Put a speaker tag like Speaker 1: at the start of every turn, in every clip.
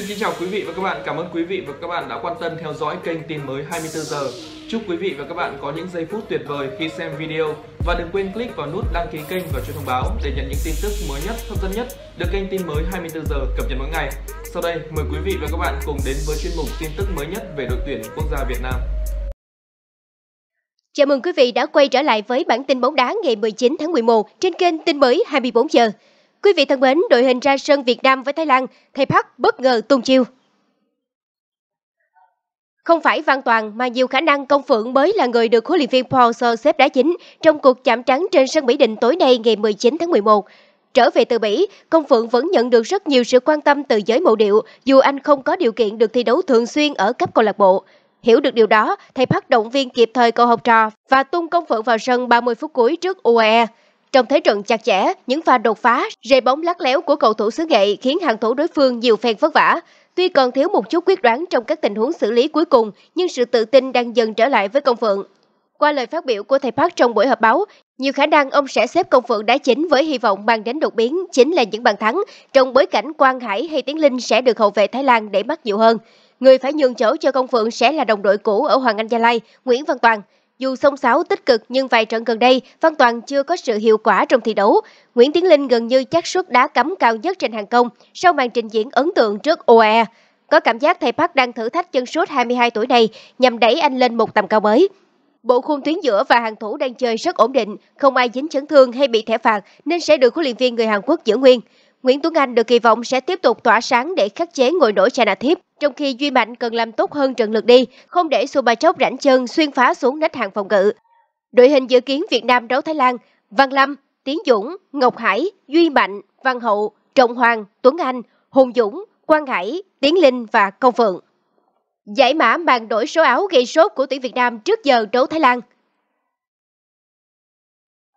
Speaker 1: Xin kính chào quý vị và các bạn. Cảm ơn quý vị và các bạn đã quan tâm theo dõi kênh tin mới 24 giờ. Chúc quý vị và các bạn có những giây phút tuyệt vời khi xem video và đừng quên click vào nút đăng ký kênh và chuông thông báo để nhận những tin tức mới nhất, hấp dẫn nhất được kênh tin mới 24 giờ cập nhật mỗi ngày. Sau đây, mời quý vị và các bạn cùng đến với chuyên mục tin tức mới nhất về đội tuyển quốc gia Việt Nam.
Speaker 2: Chào mừng quý vị đã quay trở lại với bản tin bóng đá ngày 19 tháng 11 trên kênh tin mới 24 giờ. Quý vị thân mến, đội hình ra sân Việt Nam với Thái Lan, thầy Park bất ngờ tung chiêu. Không phải Văn Toàn mà nhiều khả năng Công Phượng mới là người được huấn luyện viên Paul xếp đá chính trong cuộc chạm trắng trên sân Mỹ Đình tối nay ngày 19 tháng 11. Trở về từ Mỹ, Công Phượng vẫn nhận được rất nhiều sự quan tâm từ giới mộ điệu dù anh không có điều kiện được thi đấu thường xuyên ở cấp câu lạc bộ. Hiểu được điều đó, thầy Park động viên kịp thời cậu học trò và tung Công Phượng vào sân 30 phút cuối trước UAE. Trong thế trận chặt chẽ, những pha đột phá, rê bóng lắc léo của cầu thủ xứ nghệ khiến hàng thủ đối phương nhiều phen vất vả. Tuy còn thiếu một chút quyết đoán trong các tình huống xử lý cuối cùng, nhưng sự tự tin đang dần trở lại với Công Phượng. Qua lời phát biểu của thầy Park trong buổi họp báo, nhiều khả năng ông sẽ xếp Công Phượng đá chính với hy vọng mang đến đột biến chính là những bàn thắng trong bối cảnh Quang Hải hay Tiến Linh sẽ được hậu vệ Thái Lan để bắt nhiều hơn. Người phải nhường chỗ cho Công Phượng sẽ là đồng đội cũ ở Hoàng Anh Gia Lai, Nguyễn Văn Toàn. Dù sông sáo tích cực nhưng vài trận gần đây, Văn Toàn chưa có sự hiệu quả trong thi đấu. Nguyễn Tiến Linh gần như chắc suất đá cắm cao nhất trên hàng công sau màn trình diễn ấn tượng trước OE. Có cảm giác thầy Park đang thử thách chân sút 22 tuổi này nhằm đẩy anh lên một tầm cao mới. Bộ khung tuyến giữa và hàng thủ đang chơi rất ổn định, không ai dính chấn thương hay bị thẻ phạt nên sẽ được huấn luyện viên người Hàn Quốc giữ nguyên. Nguyễn Tuấn Anh được kỳ vọng sẽ tiếp tục tỏa sáng để khắc chế ngồi nổi Chana Thiếp, trong khi Duy Mạnh cần làm tốt hơn trận lượt đi, không để Chốc rảnh chân xuyên phá xuống nách hàng phòng ngự. Đội hình dự kiến Việt Nam đấu Thái Lan, Văn Lâm, Tiến Dũng, Ngọc Hải, Duy Mạnh, Văn Hậu, Trọng Hoàng, Tuấn Anh, Hùng Dũng, Quang Hải, Tiến Linh và Công Phượng. Giải mã màn đổi số áo gây sốt của tuyển Việt Nam trước giờ đấu Thái Lan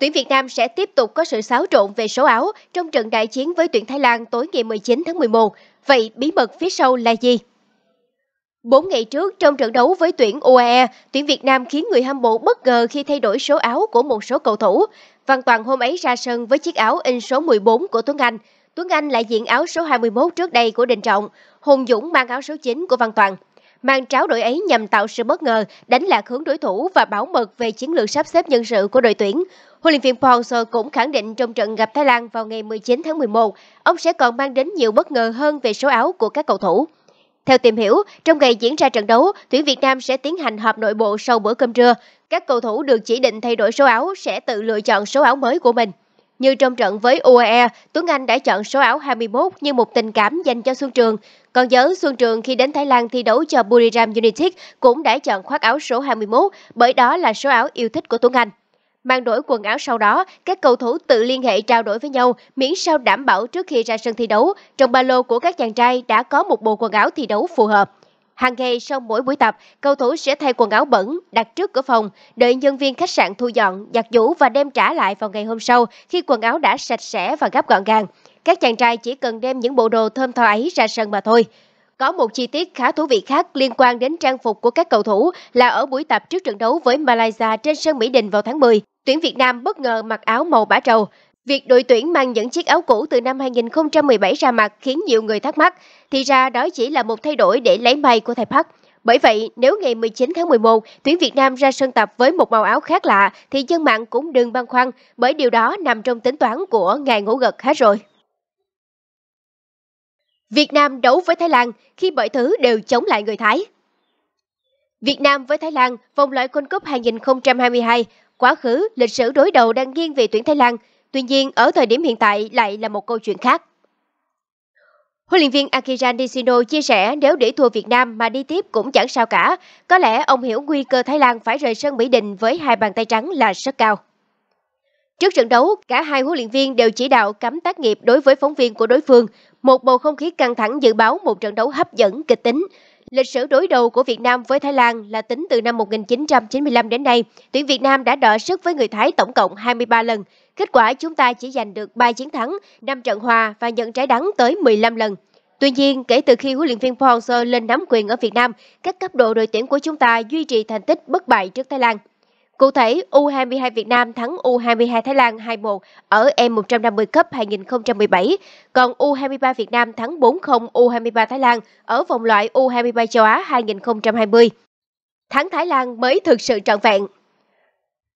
Speaker 2: Tuyển Việt Nam sẽ tiếp tục có sự xáo trộn về số áo trong trận đại chiến với tuyển Thái Lan tối ngày 19 tháng 11. Vậy bí mật phía sau là gì? Bốn ngày trước, trong trận đấu với tuyển UAE, e, tuyển Việt Nam khiến người hâm mộ bất ngờ khi thay đổi số áo của một số cầu thủ. Văn Toàn hôm ấy ra sân với chiếc áo in số 14 của Tuấn Anh. Tuấn Anh lại diện áo số 21 trước đây của Đình Trọng. Hùng Dũng mang áo số 9 của Văn Toàn. Màn tráo đổi ấy nhằm tạo sự bất ngờ, đánh lạc hướng đối thủ và bảo mật về chiến lược sắp xếp nhân sự của đội tuyển. Huấn luyện viên Poulsen cũng khẳng định trong trận gặp Thái Lan vào ngày 19 tháng 11, ông sẽ còn mang đến nhiều bất ngờ hơn về số áo của các cầu thủ. Theo tìm hiểu, trong ngày diễn ra trận đấu, tuyển Việt Nam sẽ tiến hành họp nội bộ sau bữa cơm trưa. Các cầu thủ được chỉ định thay đổi số áo sẽ tự lựa chọn số áo mới của mình. Như trong trận với UAE, e, Tuấn Anh đã chọn số áo 21 như một tình cảm dành cho Xuân Trường. Còn nhớ Xuân Trường khi đến Thái Lan thi đấu cho Buriram United cũng đã chọn khoác áo số 21 bởi đó là số áo yêu thích của Tuấn Anh. Mang đổi quần áo sau đó, các cầu thủ tự liên hệ trao đổi với nhau miễn sao đảm bảo trước khi ra sân thi đấu, trong ba lô của các chàng trai đã có một bộ quần áo thi đấu phù hợp. Hàng ngày sau mỗi buổi tập, cầu thủ sẽ thay quần áo bẩn, đặt trước cửa phòng, đợi nhân viên khách sạn thu dọn, giặt giũ và đem trả lại vào ngày hôm sau khi quần áo đã sạch sẽ và gấp gọn gàng. Các chàng trai chỉ cần đem những bộ đồ thơm tho ấy ra sân mà thôi. Có một chi tiết khá thú vị khác liên quan đến trang phục của các cầu thủ là ở buổi tập trước trận đấu với Malaysia trên sân Mỹ Đình vào tháng 10, tuyển Việt Nam bất ngờ mặc áo màu bã trầu. Việc đội tuyển mang những chiếc áo cũ từ năm 2017 ra mặt khiến nhiều người thắc mắc, thì ra đó chỉ là một thay đổi để lấy may của thầy Park. Bởi vậy, nếu ngày 19 tháng 11, tuyển Việt Nam ra sân tập với một màu áo khác lạ thì dân mạng cũng đừng băn khoăn bởi điều đó nằm trong tính toán của ngài ngủ gật hết rồi. Việt Nam đấu với Thái Lan khi mọi thứ đều chống lại người Thái. Việt Nam với Thái Lan vòng loại World Cup 2022, quá khứ lịch sử đối đầu đang nghiêng về tuyển Thái Lan, Tuy nhiên, ở thời điểm hiện tại lại là một câu chuyện khác. Huấn luyện viên Akira Nishino chia sẻ nếu để thua Việt Nam mà đi tiếp cũng chẳng sao cả. Có lẽ ông hiểu nguy cơ Thái Lan phải rời sân Mỹ Đình với hai bàn tay trắng là rất cao. Trước trận đấu, cả hai huấn luyện viên đều chỉ đạo cấm tác nghiệp đối với phóng viên của đối phương. Một bầu không khí căng thẳng dự báo một trận đấu hấp dẫn kịch tính. Lịch sử đối đầu của Việt Nam với Thái Lan là tính từ năm 1995 đến nay. Tuyển Việt Nam đã đọ sức với người Thái tổng cộng 23 lần, Kết quả chúng ta chỉ giành được 3 chiến thắng, 5 trận hòa và nhận trái đắng tới 15 lần. Tuy nhiên, kể từ khi huấn luyện viên Paul lên nắm quyền ở Việt Nam, các cấp độ đội tuyển của chúng ta duy trì thành tích bất bại trước Thái Lan. Cụ thể, U22 Việt Nam thắng U22 Thái Lan 2-1 ở E150 Cup 2017, còn U23 Việt Nam thắng 4-0 U23 Thái Lan ở vòng loại U23 châu Á 2020. Thắng Thái Lan mới thực sự trọn vẹn.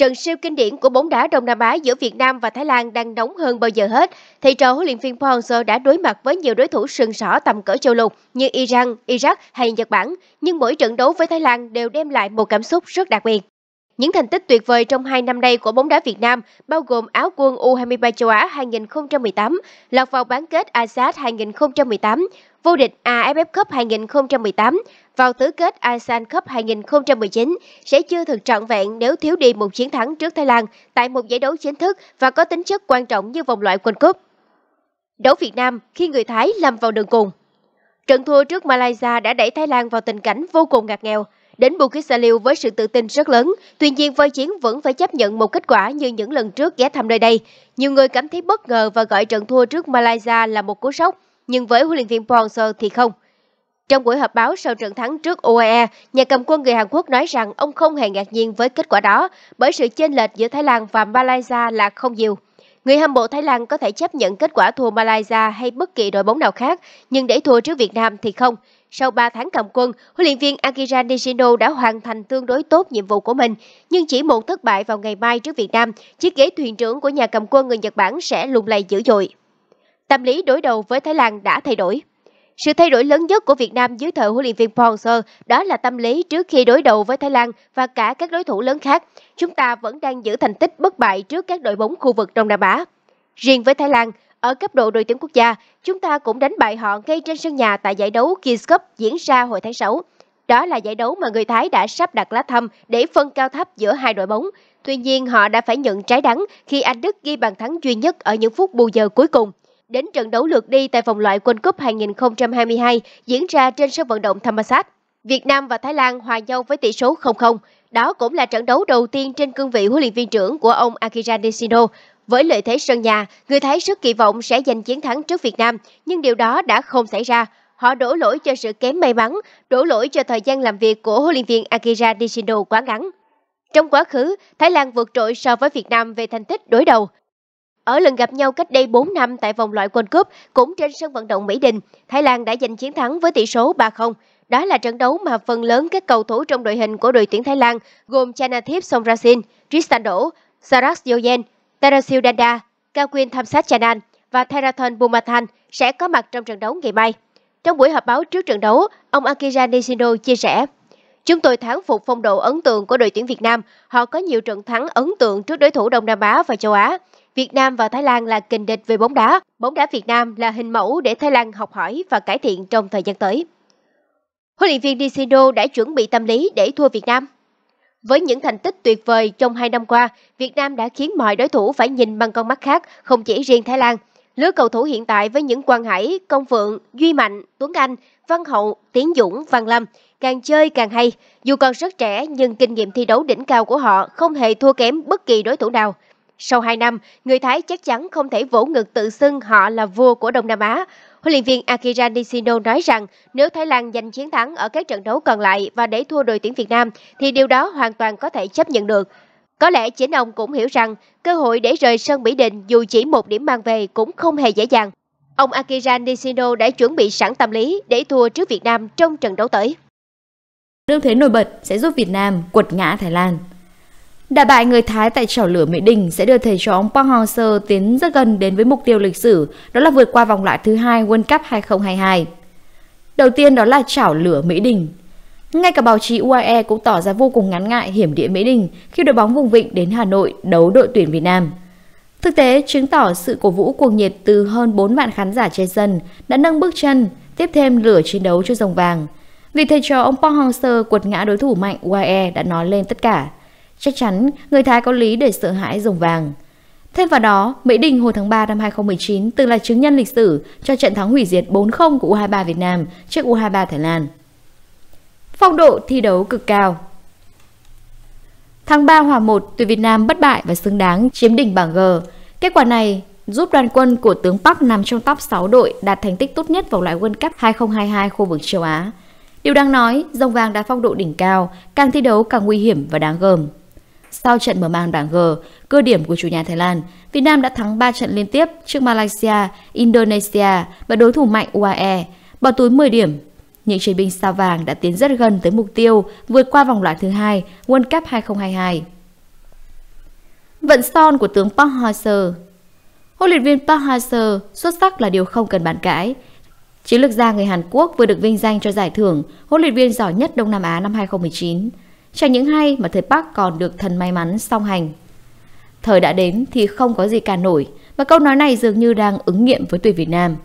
Speaker 2: Trận siêu kinh điển của bóng đá Đông Nam Á giữa Việt Nam và Thái Lan đang nóng hơn bao giờ hết. Thầy trò huấn luyện viên Ponzo đã đối mặt với nhiều đối thủ sừng sỏ tầm cỡ châu lục như Iran, Iraq hay Nhật Bản, nhưng mỗi trận đấu với Thái Lan đều đem lại một cảm xúc rất đặc biệt. Những thành tích tuyệt vời trong hai năm nay của bóng đá Việt Nam, bao gồm áo quân U23 châu Á 2018, lọt vào bán kết ASEAN 2018, vô địch AFF Cup 2018, vào tứ kết ASEAN Cup 2019 sẽ chưa thực trọn vẹn nếu thiếu đi một chiến thắng trước Thái Lan tại một giải đấu chính thức và có tính chất quan trọng như vòng loại World Cup. Đấu Việt Nam khi người Thái lâm vào đường cùng. Trận thua trước Malaysia đã đẩy Thái Lan vào tình cảnh vô cùng ngặt nghèo. Đến Bukit Bukisaliu với sự tự tin rất lớn, tuy nhiên voi chiến vẫn phải chấp nhận một kết quả như những lần trước ghé thăm nơi đây. Nhiều người cảm thấy bất ngờ và gọi trận thua trước Malaysia là một cú sốc, nhưng với huấn luyện viên Ponser thì không. Trong buổi họp báo sau trận thắng trước UAE, nhà cầm quân người Hàn Quốc nói rằng ông không hề ngạc nhiên với kết quả đó bởi sự chênh lệch giữa Thái Lan và Malaysia là không nhiều. Người hâm mộ Thái Lan có thể chấp nhận kết quả thua Malaysia hay bất kỳ đội bóng nào khác, nhưng để thua trước Việt Nam thì không. Sau 3 tháng cầm quân, huấn luyện viên Akira Nishino đã hoàn thành tương đối tốt nhiệm vụ của mình, nhưng chỉ một thất bại vào ngày mai trước Việt Nam, chiếc ghế thuyền trưởng của nhà cầm quân người Nhật Bản sẽ lung lay dữ dội. Tâm lý đối đầu với Thái Lan đã thay đổi. Sự thay đổi lớn nhất của Việt Nam dưới thời huấn luyện viên Paul đó là tâm lý trước khi đối đầu với Thái Lan và cả các đối thủ lớn khác. Chúng ta vẫn đang giữ thành tích bất bại trước các đội bóng khu vực Đông Nam Á. Riêng với Thái Lan, ở cấp độ đội tuyển quốc gia, chúng ta cũng đánh bại họ ngay trên sân nhà tại giải đấu Kings Cup diễn ra hồi tháng 6. Đó là giải đấu mà người Thái đã sắp đặt lá thăm để phân cao thấp giữa hai đội bóng. Tuy nhiên, họ đã phải nhận trái đắng khi Anh Đức ghi bàn thắng duy nhất ở những phút bù giờ cuối cùng. Đến trận đấu lượt đi tại vòng loại World Cup 2022 diễn ra trên sân vận động Thammasat. Việt Nam và Thái Lan hòa nhau với tỷ số 0-0. Đó cũng là trận đấu đầu tiên trên cương vị huấn luyện viên trưởng của ông Akira Nishino. Với lợi thế sân nhà, người Thái rất kỳ vọng sẽ giành chiến thắng trước Việt Nam, nhưng điều đó đã không xảy ra. Họ đổ lỗi cho sự kém may mắn, đổ lỗi cho thời gian làm việc của huấn luyện viên Akira Nishino quá ngắn. Trong quá khứ, Thái Lan vượt trội so với Việt Nam về thành tích đối đầu. Ở lần gặp nhau cách đây 4 năm tại vòng loại World Cup cũng trên sân vận động Mỹ Đình, Thái Lan đã giành chiến thắng với tỷ số 3-0. Đó là trận đấu mà phần lớn các cầu thủ trong đội hình của đội tuyển Thái Lan gồm Chanathip Somrasin, Tristan Đỗ, Sarak Yoyen, Teresil Danda, Kawin Chanan và Therathon Bumathan sẽ có mặt trong trận đấu ngày mai. Trong buổi họp báo trước trận đấu, ông Akira Nishino chia sẻ, Chúng tôi thắng phục phong độ ấn tượng của đội tuyển Việt Nam. Họ có nhiều trận thắng ấn tượng trước đối thủ Đông Nam Á và châu Á. Việt Nam và Thái Lan là kình địch về bóng đá. Bóng đá Việt Nam là hình mẫu để Thái Lan học hỏi và cải thiện trong thời gian tới. Huấn luyện viên Nishino đã chuẩn bị tâm lý để thua Việt Nam. Với những thành tích tuyệt vời trong hai năm qua, Việt Nam đã khiến mọi đối thủ phải nhìn bằng con mắt khác, không chỉ riêng Thái Lan. Lứa cầu thủ hiện tại với những Quang Hải, Công Phượng, Duy Mạnh, Tuấn Anh, Văn Hậu, Tiến Dũng, Văn Lâm càng chơi càng hay. Dù còn rất trẻ nhưng kinh nghiệm thi đấu đỉnh cao của họ không hề thua kém bất kỳ đối thủ nào. Sau 2 năm, người Thái chắc chắn không thể vỗ ngực tự xưng họ là vua của Đông Nam Á. Huấn luyện viên Akira Nishino nói rằng nếu Thái Lan giành chiến thắng ở các trận đấu còn lại và để thua đội tuyển Việt Nam thì điều đó hoàn toàn có thể chấp nhận được. Có lẽ chính ông cũng hiểu rằng cơ hội để rời sân Mỹ Đình dù chỉ một điểm mang về cũng không hề dễ dàng. Ông Akira Nishino đã chuẩn bị sẵn tâm lý để thua trước Việt Nam trong trận đấu tới.
Speaker 1: Đương thế nổi bật sẽ giúp Việt Nam quật ngã Thái Lan đại bại người Thái tại trảo lửa Mỹ Đình sẽ đưa thầy trò ông Park Hang-seo tiến rất gần đến với mục tiêu lịch sử, đó là vượt qua vòng loại thứ hai World Cup 2022. Đầu tiên đó là trảo lửa Mỹ Đình. Ngay cả báo chí UAE cũng tỏ ra vô cùng ngán ngại hiểm địa Mỹ Đình khi đội bóng vùng vịnh đến Hà Nội đấu đội tuyển Việt Nam. Thực tế, chứng tỏ sự cổ vũ cuồng nhiệt từ hơn 4 vạn khán giả trên sân đã nâng bước chân, tiếp thêm lửa chiến đấu cho dòng vàng. Vì thầy trò ông Park Hang-seo quật ngã đối thủ mạnh UAE đã nói lên tất cả. Chắc chắn người Thái có lý để sợ hãi dòng vàng. Thêm vào đó, Mỹ Đình hồi tháng 3 năm 2019 từng là chứng nhân lịch sử cho trận thắng hủy diệt 4-0 của U23 Việt Nam trước U23 Thái Lan. Phong độ thi đấu cực cao Tháng 3 hòa 1, tuyển Việt Nam bất bại và xứng đáng chiếm đỉnh bảng G. Kết quả này giúp đoàn quân của tướng Park nằm trong top 6 đội đạt thành tích tốt nhất vào loại World Cup 2022 khu vực châu Á. Điều đáng nói, dòng Vàng đã phong độ đỉnh cao, càng thi đấu càng nguy hiểm và đáng gờm. Sau trận mở màn bảng G, cơ điểm của chủ nhà Thái Lan, Việt Nam đã thắng 3 trận liên tiếp trước Malaysia, Indonesia và đối thủ mạnh UAE, bỏ túi 10 điểm. Những chiến binh sao vàng đã tiến rất gần tới mục tiêu vượt qua vòng loại thứ hai World Cup 2022. Vận son của tướng Park Hang-seo Huấn luyện viên Park Hang-seo xuất sắc là điều không cần bàn cãi. Chiến lược gia người Hàn Quốc vừa được vinh danh cho giải thưởng huấn luyện viên giỏi nhất Đông Nam Á năm 2019. Chẳng những hay mà thầy Park còn được thần may mắn song hành. Thời đã đến thì không có gì cả nổi và câu nói này dường như đang ứng nghiệm với tuyển Việt Nam.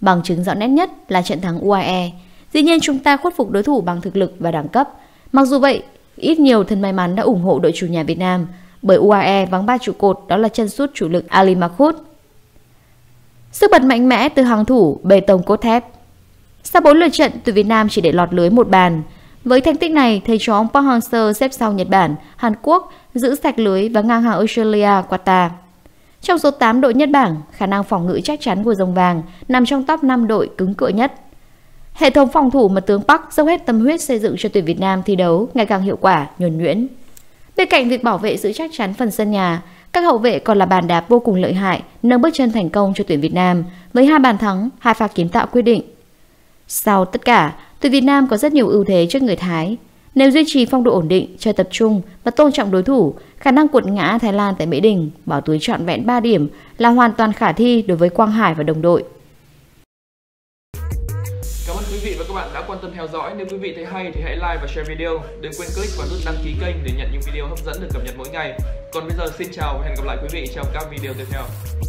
Speaker 1: Bằng chứng rõ nét nhất là trận thắng UAE. Dĩ nhiên chúng ta khuất phục đối thủ bằng thực lực và đẳng cấp. Mặc dù vậy, ít nhiều thần may mắn đã ủng hộ đội chủ nhà Việt Nam bởi UAE vắng ba trụ cột đó là chân sút chủ lực Ali Makhut. Sức bật mạnh mẽ từ hàng thủ bê tông cốt thép. Sau 4 lượt trận, tuyển Việt Nam chỉ để lọt lưới một bàn, với thành tích này, thầy trò ông Park Hang-seo xếp sau Nhật Bản, Hàn Quốc, giữ sạch lưới và ngang hàng Australia, Qatar. Trong số 8 đội Nhật Bản khả năng phòng ngự chắc chắn của dòng vàng nằm trong top 5 đội cứng cựa nhất. Hệ thống phòng thủ mà tướng Park dốc hết tâm huyết xây dựng cho tuyển Việt Nam thi đấu ngày càng hiệu quả, nhuần nhuyễn. Bên cạnh việc bảo vệ giữ chắc chắn phần sân nhà, các hậu vệ còn là bàn đạp vô cùng lợi hại, nâng bước chân thành công cho tuyển Việt Nam với hai bàn thắng, hai pha kiến tạo quyết định sau tất cả, tuyển Việt Nam có rất nhiều ưu thế trước người Thái. Nếu duy trì phong độ ổn định, chơi tập trung và tôn trọng đối thủ, khả năng cuột ngã Thái Lan tại Mỹ Đình, bảo túi trọn vẹn 3 điểm là hoàn toàn khả thi đối với Quang Hải và đồng đội. Cảm ơn quý vị và các bạn đã quan tâm theo dõi. Nếu quý vị thấy hay thì hãy like và share video. Đừng quên click vào nút đăng ký kênh để
Speaker 2: nhận những video hấp dẫn được cập nhật mỗi ngày. Còn bây giờ xin chào và hẹn gặp lại quý vị trong các video tiếp theo.